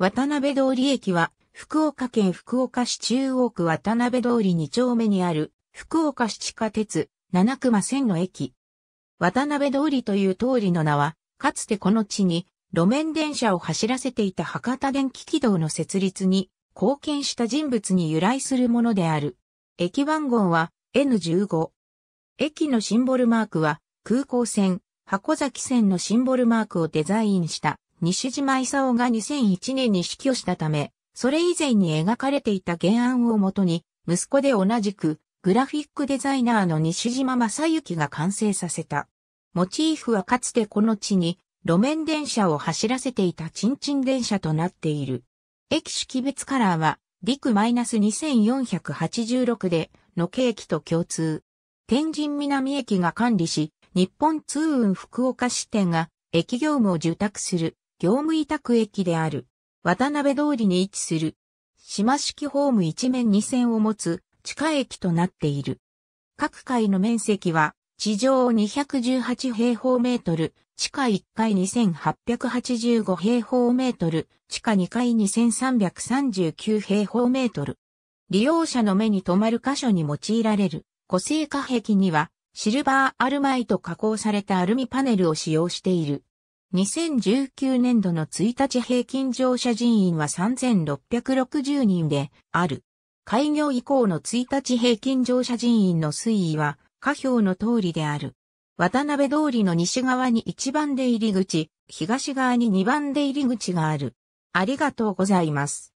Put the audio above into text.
渡辺通り駅は、福岡県福岡市中央区渡辺通り2丁目にある、福岡市地下鉄、七熊線の駅。渡辺通りという通りの名は、かつてこの地に、路面電車を走らせていた博多電気軌道の設立に、貢献した人物に由来するものである。駅番号は N15。駅のシンボルマークは、空港線、箱崎線のシンボルマークをデザインした西島勲が2001年に死去したため、それ以前に描かれていた原案をもとに、息子で同じく、グラフィックデザイナーの西島正幸が完成させた。モチーフはかつてこの地に、路面電車を走らせていたチンチン電車となっている。駅識別カラーは、陸 -2486 で、の景気と共通。天神南駅が管理し、日本通運福岡支店が、駅業務を受託する。業務委託駅である。渡辺通りに位置する。島式ホーム一面二線を持つ地下駅となっている。各階の面積は地上218平方メートル、地下1階2885平方メートル、地下2階2339平方メートル。利用者の目に留まる箇所に用いられる個性化壁にはシルバーアルマイト加工されたアルミパネルを使用している。2019年度の1日平均乗車人員は3660人である。開業以降の1日平均乗車人員の推移は下表の通りである。渡辺通りの西側に1番出入り口、東側に2番出入り口がある。ありがとうございます。